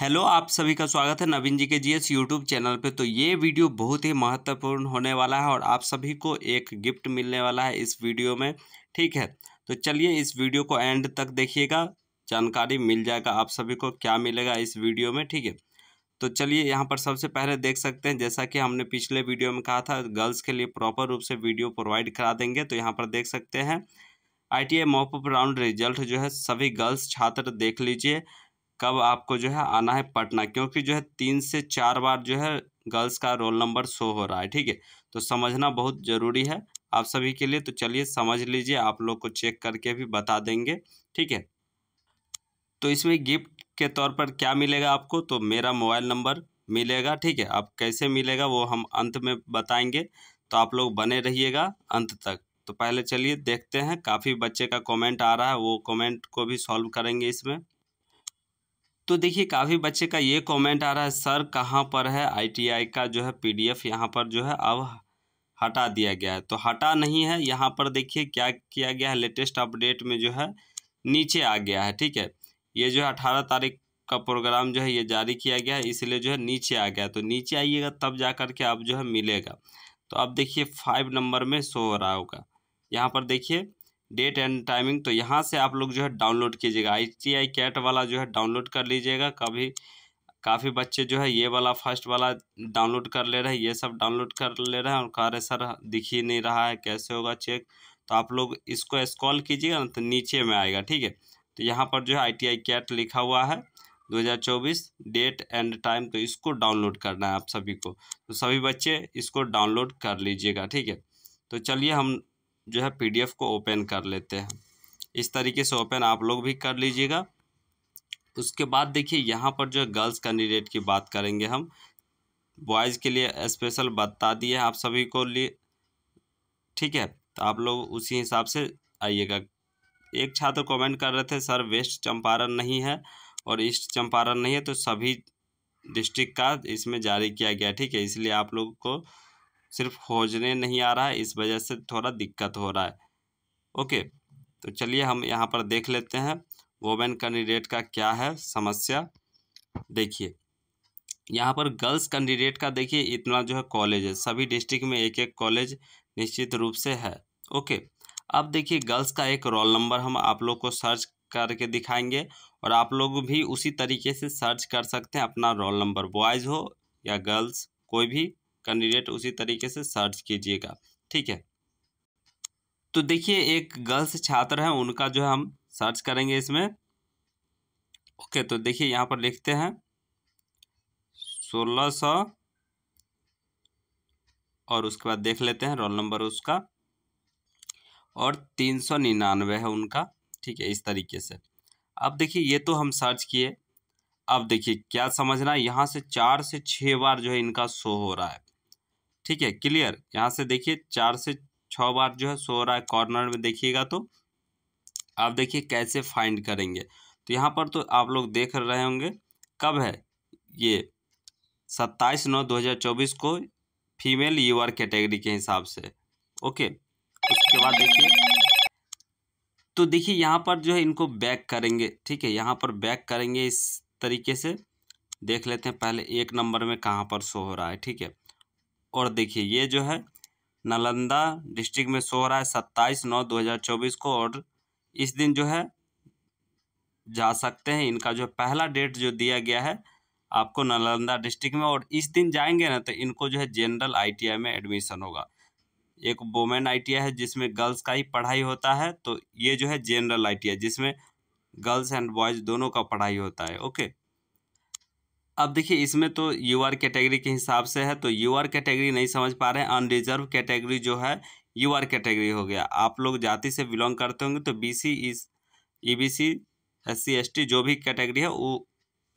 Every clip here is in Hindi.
हेलो आप सभी का स्वागत है नवीन जी के जीएस यूट्यूब चैनल पे तो ये वीडियो बहुत ही महत्वपूर्ण होने वाला है और आप सभी को एक गिफ्ट मिलने वाला है इस वीडियो में ठीक है तो चलिए इस वीडियो को एंड तक देखिएगा जानकारी मिल जाएगा आप सभी को क्या मिलेगा इस वीडियो में ठीक है तो चलिए यहाँ पर सबसे पहले देख सकते हैं जैसा कि हमने पिछले वीडियो में कहा था गर्ल्स के लिए प्रॉपर रूप से वीडियो प्रोवाइड करा देंगे तो यहाँ पर देख सकते हैं I T mop up round result जो है सभी गर्ल्स छात्र देख लीजिए कब आपको जो है आना है पटना क्योंकि जो है तीन से चार बार जो है गर्ल्स का रोल नंबर शो हो रहा है ठीक है तो समझना बहुत ज़रूरी है आप सभी के लिए तो चलिए समझ लीजिए आप लोग को चेक करके भी बता देंगे ठीक है तो इसमें गिफ्ट के तौर पर क्या मिलेगा आपको तो मेरा मोबाइल नंबर मिलेगा ठीक है अब कैसे मिलेगा वो हम अंत में बताएंगे तो आप लोग बने रहिएगा अंत तक तो पहले चलिए देखते हैं काफ़ी बच्चे का कमेंट आ रहा है वो कमेंट को भी सॉल्व करेंगे इसमें तो देखिए काफ़ी बच्चे का ये कमेंट आ रहा है सर कहाँ पर है आईटीआई का जो है पीडीएफ यहाँ पर जो है अब हटा दिया गया है तो हटा नहीं है यहाँ पर देखिए क्या किया गया है लेटेस्ट अपडेट में जो है नीचे आ गया है ठीक है ये जो है अठारह तारीख का प्रोग्राम जो है ये जारी किया गया है इसलिए जो है नीचे आ गया तो नीचे आइएगा तब जा कर के आप जो है मिलेगा तो अब देखिए फाइव नंबर में शो हो रहा होगा यहाँ पर देखिए डेट एंड टाइमिंग तो यहाँ से आप लोग जो है डाउनलोड कीजिएगा आई टी आई कैट वाला जो है डाउनलोड कर लीजिएगा कभी काफ़ी बच्चे जो है ये वाला फर्स्ट वाला डाउनलोड कर ले रहे हैं ये सब डाउनलोड कर ले रहे हैं और कह रहे सर दिख ही नहीं रहा है कैसे होगा चेक तो आप लोग इसको स्क्रॉल कीजिएगा ना तो नीचे में आएगा ठीक है तो यहाँ पर जो है आई टी आई कैट लिखा हुआ है 2024 डेट एंड टाइम तो इसको डाउनलोड करना है आप सभी को तो सभी बच्चे इसको डाउनलोड कर लीजिएगा ठीक है तो चलिए हम जो है पीडीएफ को ओपन कर लेते हैं इस तरीके से ओपन आप लोग भी कर लीजिएगा उसके बाद देखिए यहाँ पर जो है गर्ल्स कैंडिडेट की बात करेंगे हम बॉयज़ के लिए स्पेशल बता दिए आप सभी को लिए ठीक है तो आप लोग उसी हिसाब से आइएगा एक छात्र कमेंट कर रहे थे सर वेस्ट चंपारण नहीं है और ईस्ट चंपारण नहीं है तो सभी डिस्ट्रिक्ट का इसमें जारी किया गया ठीक है इसलिए आप लोग को सिर्फ खोजने नहीं आ रहा है इस वजह से थोड़ा दिक्कत हो रहा है ओके तो चलिए हम यहाँ पर देख लेते हैं वोमेन कैंडिडेट का क्या है समस्या देखिए यहाँ पर गर्ल्स कैंडिडेट का देखिए इतना जो है कॉलेज है सभी डिस्ट्रिक्ट में एक एक कॉलेज निश्चित रूप से है ओके अब देखिए गर्ल्स का एक रोल नंबर हम आप लोग को सर्च करके दिखाएंगे और आप लोग भी उसी तरीके से सर्च कर सकते हैं अपना रोल नंबर बॉयज़ हो या गर्ल्स कोई भी कैंडिडेट उसी तरीके से सर्च कीजिएगा ठीक है तो देखिए एक गर्ल्स छात्र है उनका जो है हम सर्च करेंगे इसमें ओके तो देखिए यहाँ पर लिखते हैं सोलह सौ और उसके बाद देख लेते हैं रोल नंबर उसका और तीन सौ निन्यानवे है उनका ठीक है इस तरीके से अब देखिए ये तो हम सर्च किए अब देखिए क्या समझना है यहाँ से चार से छः बार जो है इनका शो हो रहा है ठीक है क्लियर यहाँ से देखिए चार से छः बार जो है सो रहा है कॉर्नर में देखिएगा तो आप देखिए कैसे फाइंड करेंगे तो यहाँ पर तो आप लोग देख रहे होंगे कब है ये सत्ताईस नौ दो हज़ार चौबीस को फीमेल आर कैटेगरी के हिसाब से ओके उसके बाद देखिए तो देखिए यहाँ पर जो है इनको बैक करेंगे ठीक है यहाँ पर बैक करेंगे इस तरीके से देख लेते हैं पहले एक नंबर में कहाँ पर शो हो रहा है ठीक है और देखिए ये जो है नालंदा डिस्ट्रिक्ट में शो हो रहा है सत्ताईस नौ दो हज़ार चौबीस को और इस दिन जो है जा सकते हैं इनका जो पहला डेट जो दिया गया है आपको नालंदा डिस्ट्रिक्ट में और इस दिन जाएंगे ना तो इनको जो है जनरल आईटीआई में एडमिशन होगा एक वोमेन आईटीआई है जिसमें गर्ल्स का ही पढ़ाई होता है तो ये जो है जनरल आईटीआई जिसमें गर्ल्स एंड बॉयज़ दोनों का पढ़ाई होता है ओके अब देखिए इसमें तो यू आर कैटेगरी के हिसाब से है तो यू आर कैटेगरी नहीं समझ पा रहे हैं अनरिजर्व कैटेगरी जो है यू आर कैटेगरी हो गया आप लोग जाति से बिलोंग करते होंगे तो बी सी इस E B C S C S T जो भी कैटेगरी है वो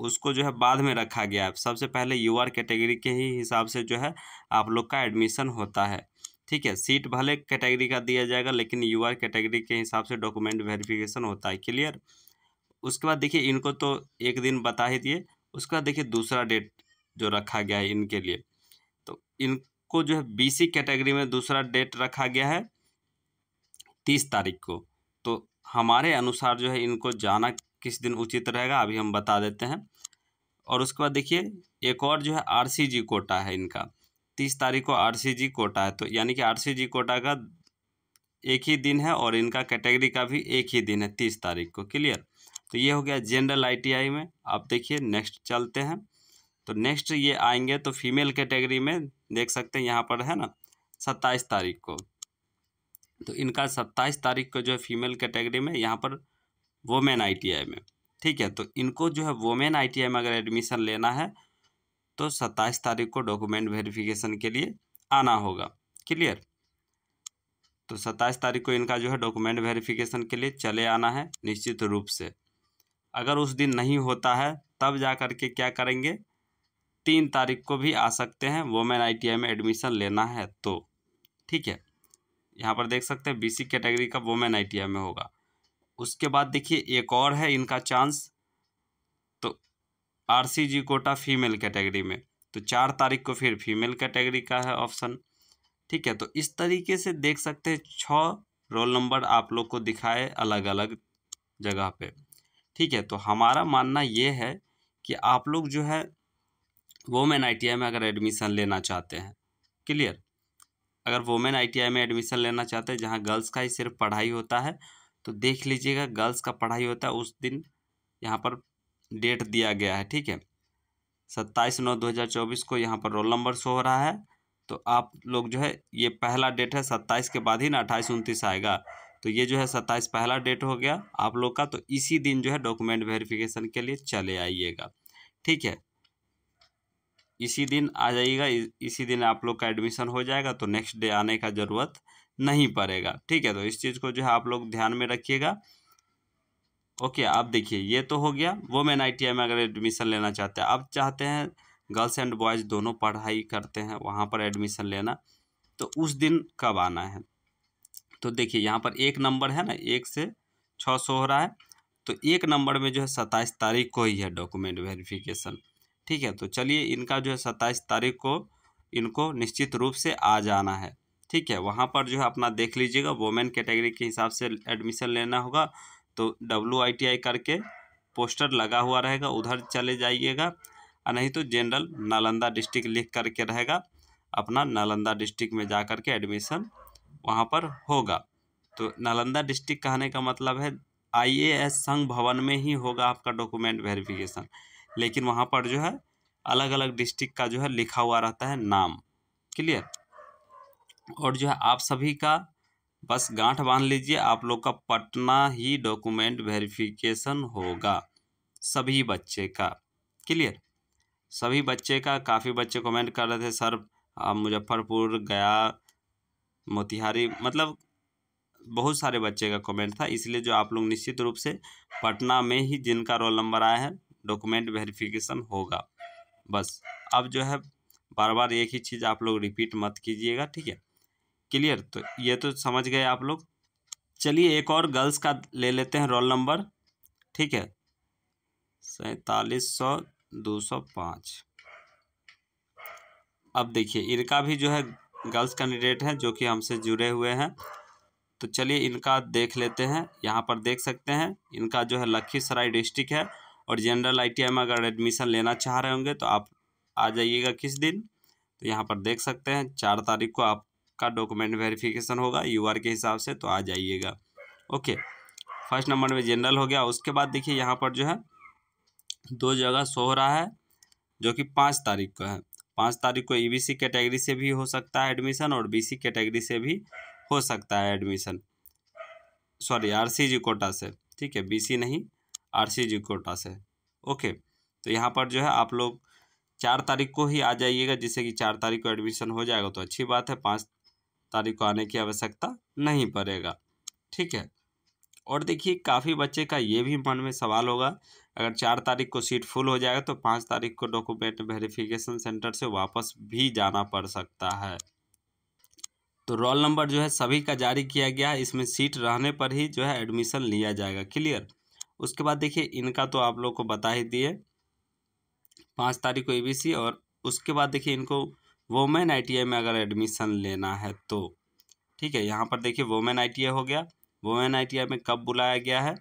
उसको जो है बाद में रखा गया है सबसे पहले यू आर कैटेगरी के ही हिसाब से जो है आप लोग का एडमिशन होता है ठीक है सीट भले कैटेगरी का दिया जाएगा लेकिन यू आर कैटेगरी के हिसाब से डॉक्यूमेंट वेरिफिकेशन होता है क्लियर उसके बाद देखिए इनको तो एक दिन बता ही दिए उसका देखिए दूसरा डेट जो रखा गया है इनके लिए तो इनको जो है बीसी कैटेगरी में दूसरा डेट रखा गया है तीस तारीख को तो हमारे अनुसार जो है इनको जाना किस दिन उचित रहेगा अभी हम बता देते हैं और उसके बाद देखिए एक और जो है आरसीजी कोटा है इनका तीस तारीख को आरसीजी कोटा है तो यानी कि आरसीजी कोटा का एक ही दिन है और इनका कैटेगरी का भी एक ही दिन है तीस तारीख को क्लियर तो ये हो गया जनरल आईटीआई में आप देखिए नेक्स्ट चलते हैं तो नेक्स्ट ये आएंगे तो फीमेल कैटेगरी में देख सकते हैं यहाँ पर है ना सत्ताईस तारीख को तो इनका सत्ताईस तारीख को जो है फीमेल कैटेगरी में यहाँ पर वोमेन आईटीआई में ठीक है तो इनको जो है वोमेन आईटीआई में अगर एडमिशन लेना है तो सत्ताईस तारीख को डॉक्यूमेंट वेरिफिकेशन के लिए आना होगा क्लियर तो सत्ताईस तारीख को इनका जो है डॉक्यूमेंट वेरिफिकेशन के लिए चले आना है निश्चित रूप से अगर उस दिन नहीं होता है तब जा कर के क्या करेंगे तीन तारीख को भी आ सकते हैं वोमेन आई में एडमिशन लेना है तो ठीक है यहाँ पर देख सकते हैं बीसी कैटेगरी का वोमेन आई में होगा उसके बाद देखिए एक और है इनका चांस तो आरसीजी कोटा फीमेल कैटेगरी में तो चार तारीख को फिर फीमेल कैटेगरी का है ऑप्शन ठीक है तो इस तरीके से देख सकते हैं छः रोल नंबर आप लोग को दिखाए अलग अलग जगह पे ठीक है तो हमारा मानना ये है कि आप लोग जो है वोमेन आई में अगर एडमिशन लेना चाहते हैं क्लियर अगर वोमेन आई में एडमिशन लेना चाहते हैं जहाँ गर्ल्स का ही सिर्फ पढ़ाई होता है तो देख लीजिएगा गर्ल्स का पढ़ाई होता है उस दिन यहाँ पर डेट दिया गया है ठीक है सत्ताईस नौ दो हज़ार चौबीस को यहाँ पर रोल नंबर शो हो रहा है तो आप लोग जो है ये पहला डेट है सत्ताईस के बाद ही ना अट्ठाईस उनतीस आएगा तो ये जो है सत्ताईस पहला डेट हो गया आप लोग का तो इसी दिन जो है डॉक्यूमेंट वेरिफिकेशन के लिए चले आइएगा ठीक है इसी दिन आ जाइएगा इसी दिन आप लोग का एडमिशन हो जाएगा तो नेक्स्ट डे आने का ज़रूरत नहीं पड़ेगा ठीक है तो इस चीज़ को जो है आप लोग ध्यान में रखिएगा ओके अब देखिए ये तो हो गया वो मैन आई में अगर एडमिशन लेना चाहते हैं अब चाहते हैं गर्ल्स एंड बॉयज़ दोनों पढ़ाई करते हैं वहाँ पर एडमिशन लेना तो उस दिन कब आना है तो देखिए यहाँ पर एक नंबर है ना एक से छः सौ हो रहा है तो एक नंबर में जो है सत्ताईस तारीख को ही है डॉक्यूमेंट वेरिफिकेशन ठीक है तो चलिए इनका जो है सत्ताईस तारीख को इनको निश्चित रूप से आ जाना है ठीक है वहाँ पर जो है अपना देख लीजिएगा वोमेन कैटेगरी के, के हिसाब से एडमिशन लेना होगा तो डब्ल्यू आई टी आई करके पोस्टर लगा हुआ रहेगा उधर चले जाइएगा और नहीं तो जनरल नालंदा डिस्ट्रिक्ट लिख करके रहेगा अपना नालंदा डिस्ट्रिक्ट में जा कर के एडमिशन वहाँ पर होगा तो नालंदा डिस्ट्रिक्ट कहने का मतलब है आईएएस संघ भवन में ही होगा आपका डॉक्यूमेंट वेरिफिकेशन लेकिन वहाँ पर जो है अलग अलग डिस्ट्रिक्ट का जो है लिखा हुआ रहता है नाम क्लियर और जो है आप सभी का बस गांठ बांध लीजिए आप लोग का पटना ही डॉक्यूमेंट वेरिफिकेशन होगा सभी बच्चे का क्लियर सभी बच्चे का काफ़ी बच्चे कमेंट कर रहे थे सर मुजफ्फरपुर गया मोतिहारी मतलब बहुत सारे बच्चे का कमेंट था इसलिए जो आप लोग निश्चित रूप से पटना में ही जिनका रोल नंबर आया है डॉक्यूमेंट वेरिफिकेशन होगा बस अब जो है बार बार एक ही चीज़ आप लोग रिपीट मत कीजिएगा ठीक है क्लियर तो ये तो समझ गए आप लोग चलिए एक और गर्ल्स का ले लेते हैं रोल नंबर ठीक है सैतालीस सौ दो सौ पाँच अब देखिए इनका भी जो है गर्ल्स कैंडिडेट हैं जो कि हमसे जुड़े हुए हैं तो चलिए इनका देख लेते हैं यहाँ पर देख सकते हैं इनका जो है लखीसराय डिस्ट्रिक्ट है और जनरल आई में अगर एडमिशन लेना चाह रहे होंगे तो आप आ जाइएगा किस दिन तो यहाँ पर देख सकते हैं चार तारीख को आपका डॉक्यूमेंट वेरिफिकेशन होगा यूआर के हिसाब से तो आ जाइएगा ओके फर्स्ट नंबर में जनरल हो गया उसके बाद देखिए यहाँ पर जो है दो जगह सो रहा है जो कि पाँच तारीख को है पाँच तारीख को ईबीसी कैटेगरी से भी हो सकता है एडमिशन और बीसी कैटेगरी से भी हो सकता है एडमिशन सॉरी आरसीजी कोटा से ठीक है बीसी नहीं आरसीजी कोटा से ओके तो यहाँ पर जो है आप लोग चार तारीख को ही आ जाइएगा जिससे कि चार तारीख को एडमिशन हो जाएगा तो अच्छी बात है पाँच तारीख को आने की आवश्यकता नहीं पड़ेगा ठीक है और देखिए काफ़ी बच्चे का ये भी मन में सवाल होगा अगर चार तारीख को सीट फुल हो जाएगा तो पाँच तारीख को डॉक्यूमेंट वेरिफिकेशन सेंटर से वापस भी जाना पड़ सकता है तो रोल नंबर जो है सभी का जारी किया गया इसमें सीट रहने पर ही जो है एडमिशन लिया जाएगा क्लियर उसके बाद देखिए इनका तो आप लोग को बता ही दिए पाँच तारीख को ए और उसके बाद देखिए इनको वोमेन आई में अगर एडमिशन लेना है तो ठीक है यहाँ पर देखिए वोमेन आई हो गया वोमेन आई में कब बुलाया गया है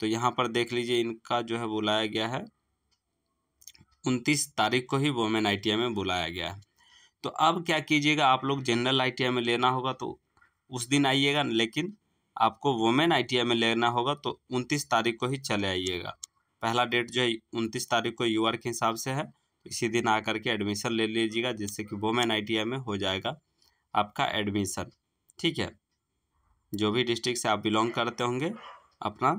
तो यहाँ पर देख लीजिए इनका जो है बुलाया गया है उनतीस तारीख को ही वोमेन आई में बुलाया गया है तो अब क्या कीजिएगा आप लोग जनरल आई में लेना होगा तो उस दिन आइएगा लेकिन आपको वोमेन आई में लेना होगा तो उनतीस तारीख को ही चले आइएगा पहला डेट जो है उनतीस तारीख को यूआर के हिसाब से है इसी दिन आ करके एडमिशन ले लीजिएगा जिससे कि वोमेन आई में हो जाएगा आपका एडमिशन ठीक है जो भी डिस्ट्रिक्ट से आप बिलोंग करते होंगे अपना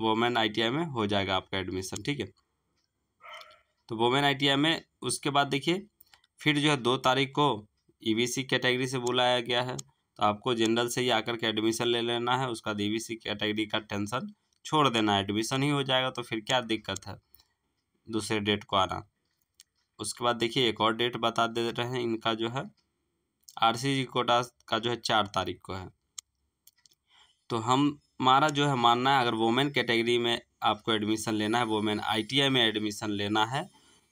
वोमेन आई में हो जाएगा आपका एडमिशन ठीक है तो वोमेन आई में उसके बाद देखिए फिर जो है दो तारीख को ईबीसी e कैटेगरी से बुलाया गया है तो आपको जनरल से ही आकर के एडमिशन ले लेना है उसका ई कैटेगरी का टेंशन छोड़ देना है एडमिशन ही हो जाएगा तो फिर क्या दिक्कत है दूसरे डेट को आना उसके बाद देखिए एक और डेट बता दे रहे हैं इनका जो है आर कोटा का जो है चार तारीख को है तो हम हमारा जो है मानना है अगर वोमेन कैटेगरी में आपको एडमिशन लेना है वोमेन आईटीआई में एडमिशन लेना है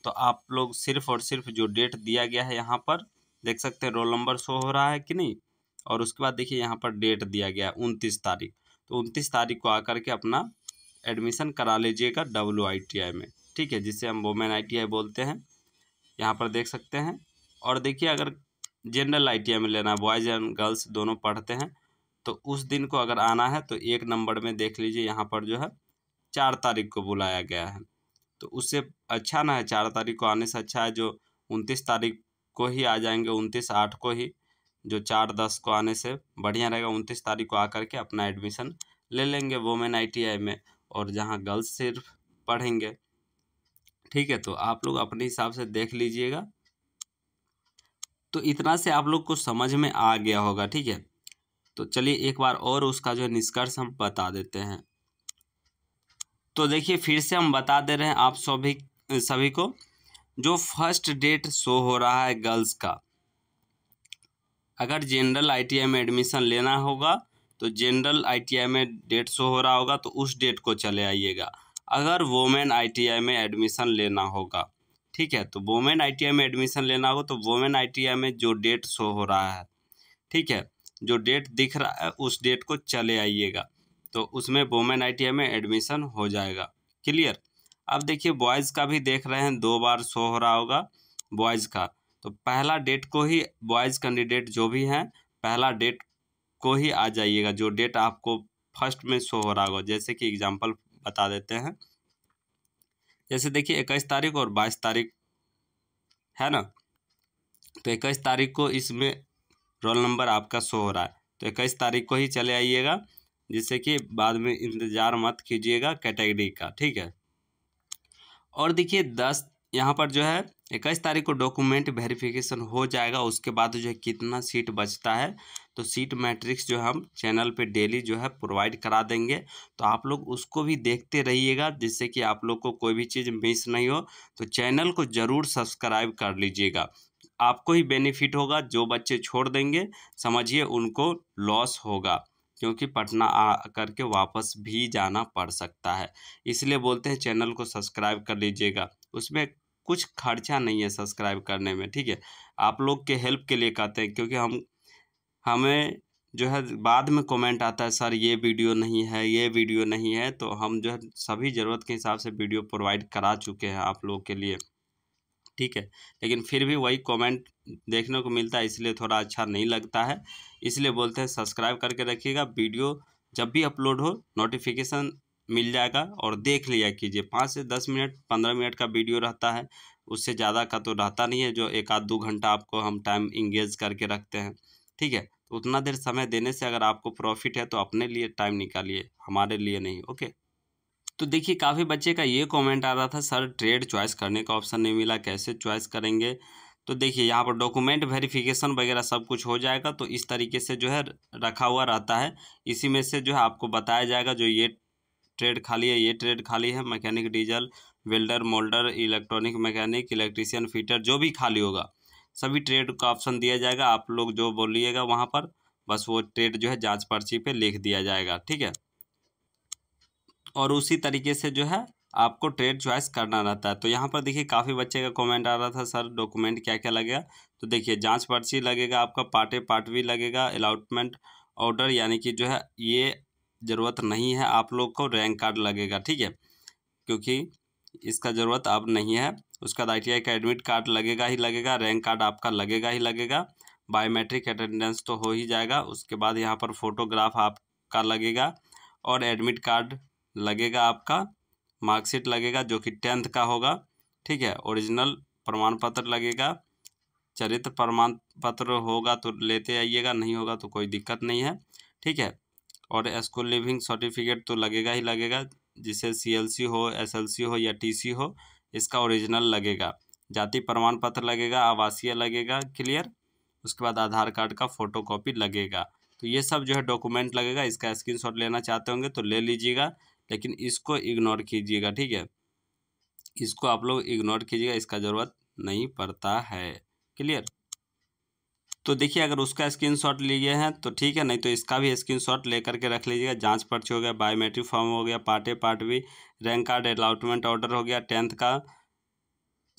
तो आप लोग सिर्फ़ और सिर्फ जो डेट दिया गया है यहाँ पर देख सकते हैं रोल नंबर शो हो रहा है कि नहीं और उसके बाद देखिए यहाँ पर डेट दिया गया है उनतीस तारीख तो उनतीस तारीख को आकर के अपना एडमिशन करा लीजिएगा डब्ल्यू आई में ठीक है जिसे हम वोमेन आई बोलते हैं यहाँ पर देख सकते हैं और देखिए अगर जनरल आई में लेना है बॉयज़ एंड गर्ल्स दोनों पढ़ते हैं तो उस दिन को अगर आना है तो एक नंबर में देख लीजिए यहाँ पर जो है चार तारीख को बुलाया गया है तो उससे अच्छा ना है चार तारीख को आने से अच्छा है जो उनतीस तारीख को ही आ जाएंगे उनतीस आठ को ही जो चार दस को आने से बढ़िया रहेगा उनतीस तारीख को आकर के अपना एडमिशन ले लेंगे वोमेन आई में और जहाँ गर्ल्स सिर्फ पढ़ेंगे ठीक है तो आप लोग अपने हिसाब से देख लीजिएगा तो इतना से आप लोग को समझ में आ गया होगा ठीक है तो चलिए एक बार और उसका जो निष्कर्ष हम बता देते हैं तो देखिए फिर से हम बता दे रहे हैं आप सभी सभी को जो फर्स्ट डेट शो हो रहा है गर्ल्स का अगर जनरल आईटीआई में एडमिशन लेना होगा तो जनरल आईटीआई में डेट शो हो रहा होगा तो उस डेट को चले आइएगा अगर वोमेन आईटीआई में एडमिशन लेना होगा ठीक है तो वोमेन आईटीआई में एडमिशन लेना होगा तो वोमेन आईटीआई में जो डेट शो हो रहा है ठीक है जो डेट दिख रहा है उस डेट को चले आइएगा तो उसमें वोमेन आई में एडमिशन हो जाएगा क्लियर अब देखिए बॉयज़ का भी देख रहे हैं दो बार शो हो रहा होगा बॉयज़ का तो पहला डेट को ही बॉयज़ कैंडिडेट जो भी हैं पहला डेट को ही आ जाइएगा जो डेट आपको फर्स्ट में शो हो रहा होगा जैसे कि एग्जाम्पल बता देते हैं जैसे देखिए इक्कीस तारीख और बाईस तारीख है ना तो इक्कीस तारीख को इसमें रोल नंबर आपका शो हो रहा है तो इक्कीस तारीख को ही चले आइएगा जिससे कि बाद में इंतज़ार मत कीजिएगा कैटेगरी का ठीक है और देखिए दस यहाँ पर जो है इक्कीस तारीख को डॉक्यूमेंट वेरिफिकेशन हो जाएगा उसके बाद जो है कितना सीट बचता है तो सीट मैट्रिक्स जो हम चैनल पे डेली जो है प्रोवाइड करा देंगे तो आप लोग उसको भी देखते रहिएगा जिससे कि आप लोग को कोई भी चीज़ मिस नहीं हो तो चैनल को ज़रूर सब्सक्राइब कर लीजिएगा आपको ही बेनिफिट होगा जो बच्चे छोड़ देंगे समझिए उनको लॉस होगा क्योंकि पटना आ करके वापस भी जाना पड़ सकता है इसलिए बोलते हैं चैनल को सब्सक्राइब कर लीजिएगा उसमें कुछ खर्चा नहीं है सब्सक्राइब करने में ठीक है आप लोग के हेल्प के लिए कहते हैं क्योंकि हम हमें जो है बाद में कमेंट आता है सर ये वीडियो नहीं है ये वीडियो नहीं है तो हम जो है सभी ज़रूरत के हिसाब से वीडियो प्रोवाइड करा चुके हैं आप लोग के लिए ठीक है लेकिन फिर भी वही कमेंट देखने को मिलता है इसलिए थोड़ा अच्छा नहीं लगता है इसलिए बोलते हैं सब्सक्राइब करके रखिएगा वीडियो जब भी अपलोड हो नोटिफिकेशन मिल जाएगा और देख लिया कीजिए पाँच से दस मिनट पंद्रह मिनट का वीडियो रहता है उससे ज़्यादा का तो रहता नहीं है जो एक आध दो घंटा आपको हम टाइम इंगेज करके रखते हैं ठीक है तो उतना देर समय देने से अगर आपको प्रॉफिट है तो अपने लिए टाइम निकालिए हमारे लिए नहीं ओके तो देखिए काफ़ी बच्चे का ये कमेंट आ रहा था सर ट्रेड चॉइस करने का ऑप्शन नहीं मिला कैसे चॉइस करेंगे तो देखिए यहाँ पर डॉक्यूमेंट वेरिफिकेशन वगैरह सब कुछ हो जाएगा तो इस तरीके से जो है रखा हुआ रहता है इसी में से जो है आपको बताया जाएगा जो ये ट्रेड खाली है ये ट्रेड खाली है mechanic diesel welder moulder electronic mechanic electrician fitter जो भी खाली होगा सभी ट्रेड का ऑप्शन दिया जाएगा आप लोग जो बोलिएगा वहाँ पर बस वो ट्रेड जो है जाँच पर्ची पर लिख दिया जाएगा ठीक है और उसी तरीके से जो है आपको ट्रेड चॉइस करना रहता है तो यहाँ पर देखिए काफ़ी बच्चे का कमेंट आ रहा था सर डॉक्यूमेंट क्या क्या लगेगा तो देखिए जांच पर्ची लगेगा आपका पार्टे पार्ट भी लगेगा अलाउटमेंट ऑर्डर यानी कि जो है ये ज़रूरत नहीं है आप लोग को रैंक कार्ड लगेगा ठीक है क्योंकि इसका ज़रूरत अब नहीं है उसका आई का एडमिट कार्ड लगेगा ही लगेगा रैंक कार्ड आपका लगेगा ही लगेगा बायोमेट्रिक अटेंडेंस तो हो ही जाएगा उसके बाद यहाँ पर फोटोग्राफ आपका लगेगा और एडमिट कार्ड लगेगा आपका मार्कशीट लगेगा जो कि टेंथ का होगा ठीक है ओरिजिनल प्रमाण पत्र लगेगा चरित्र प्रमाण पत्र होगा तो लेते आइएगा नहीं होगा तो कोई दिक्कत नहीं है ठीक है और स्कूल लिविंग सर्टिफिकेट तो लगेगा ही लगेगा जिसे सीएलसी हो एसएलसी हो या टीसी हो इसका ओरिजिनल लगेगा जाति प्रमाण पत्र लगेगा आवासीय लगेगा क्लियर उसके बाद आधार कार्ड का कॉपी लगेगा तो ये सब जो है डॉक्यूमेंट लगेगा इसका स्क्रीनशॉट लेना चाहते होंगे तो ले लीजिएगा लेकिन इसको इग्नोर कीजिएगा ठीक है इसको आप लोग इग्नोर कीजिएगा इसका ज़रूरत नहीं पड़ता है क्लियर तो देखिए अगर उसका स्क्रीनशॉट लिए हैं तो ठीक है नहीं तो इसका भी स्क्रीनशॉट लेकर के रख लीजिएगा जांच पर्ची हो गया बायोमेट्रिक फॉर्म हो गया part A part B rank card allotment order हो गया टेंथ का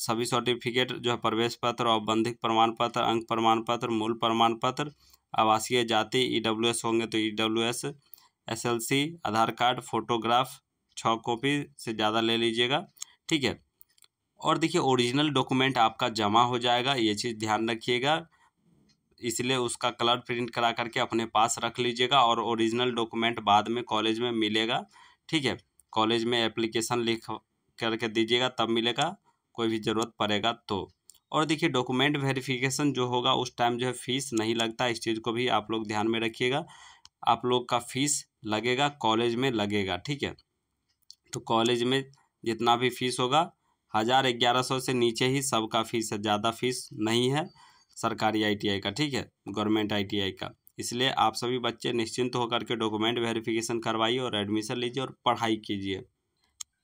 सभी सर्टिफिकेट जो है प्रवेश पत्र औबंधिक प्रमाण पत्र अंक प्रमाण पत्र मूल प्रमाण पत्र आवासीय जाति ई e होंगे तो E e SLC Aadhaar card photograph छः कॉपी से ज़्यादा ले लीजिएगा ठीक है और देखिए ओरिजिनल डॉक्यूमेंट आपका जमा हो जाएगा ये चीज़ ध्यान रखिएगा इसलिए उसका कलर प्रिंट करा करके अपने पास रख लीजिएगा और ओरिजिनल डॉक्यूमेंट बाद में कॉलेज में मिलेगा ठीक है कॉलेज में एप्लीकेशन लिख करके दीजिएगा तब मिलेगा कोई भी ज़रूरत पड़ेगा तो और देखिए डॉक्यूमेंट वेरिफिकेशन जो होगा उस टाइम जो है फ़ीस नहीं लगता इस चीज़ को भी आप लोग ध्यान में रखिएगा आप लोग का फीस लगेगा कॉलेज में लगेगा ठीक है तो कॉलेज में जितना भी फीस होगा हज़ार ग्यारह सौ से नीचे ही सबका फीस है ज़्यादा फीस नहीं है सरकारी आईटीआई का ठीक है गवर्नमेंट आईटीआई का इसलिए आप सभी बच्चे निश्चिंत होकर के डॉक्यूमेंट वेरिफिकेशन करवाइए और एडमिशन लीजिए और पढ़ाई कीजिए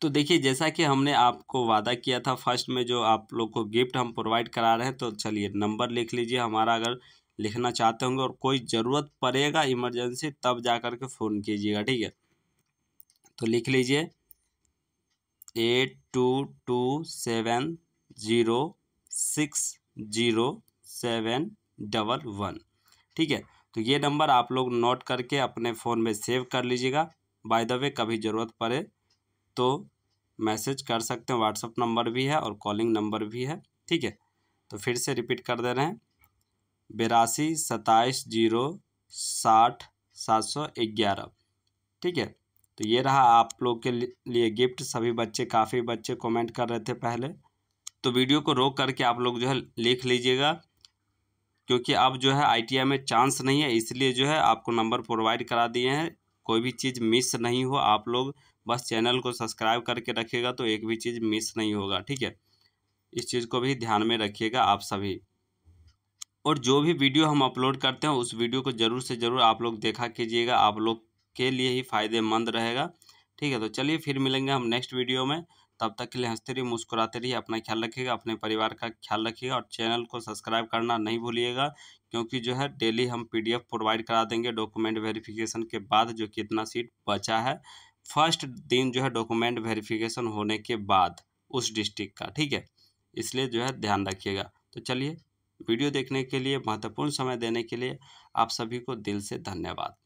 तो देखिए जैसा कि हमने आपको वादा किया था फर्स्ट में जो आप लोग को गिफ्ट हम प्रोवाइड करा रहे हैं तो चलिए नंबर लिख लीजिए हमारा अगर लिखना चाहते होंगे और कोई ज़रूरत पड़ेगा इमरजेंसी तब जा कर के फ़ोन कीजिएगा ठीक है तो लिख लीजिए eight two two seven zero six zero seven double one ठीक है तो ये नंबर आप लोग नोट करके अपने फ़ोन में सेव कर लीजिएगा बाय द वे कभी ज़रूरत पड़े तो मैसेज कर सकते हैं व्हाट्सअप नंबर भी है और कॉलिंग नंबर भी है ठीक है तो फिर से रिपीट कर दे रहे हैं बेरासी सत्ताईस जीरो साठ सात सौ ग्यारह ठीक है तो ये रहा आप लोग के लिए गिफ्ट सभी बच्चे काफ़ी बच्चे कमेंट कर रहे थे पहले तो वीडियो को रोक करके आप लोग जो है लिख लीजिएगा क्योंकि अब जो है आईटीआई में चांस नहीं है इसलिए जो है आपको नंबर प्रोवाइड करा दिए हैं कोई भी चीज़ मिस नहीं हो आप लोग बस चैनल को सब्सक्राइब करके रखिएगा तो एक भी चीज़ मिस नहीं होगा ठीक है इस चीज़ को भी ध्यान में रखिएगा आप सभी और जो भी वीडियो हम अपलोड करते हैं उस वीडियो को ज़रूर से ज़रूर आप लोग देखा कीजिएगा आप लोग के लिए ही फ़ायदेमंद रहेगा ठीक है तो चलिए फिर मिलेंगे हम नेक्स्ट वीडियो में तब तक के लिए हंसते रहिए मुस्कुराते रहिए अपना ख्याल रखिएगा अपने परिवार का ख्याल रखिएगा और चैनल को सब्सक्राइब करना नहीं भूलिएगा क्योंकि जो है डेली हम पी प्रोवाइड करा देंगे डॉक्यूमेंट वेरीफिकेशन के बाद जो कितना सीट बचा है फर्स्ट दिन जो है डॉक्यूमेंट वेरीफिकेशन होने के बाद उस डिस्ट्रिक्ट का ठीक है इसलिए जो है ध्यान रखिएगा तो चलिए वीडियो देखने के लिए महत्वपूर्ण समय देने के लिए आप सभी को दिल से धन्यवाद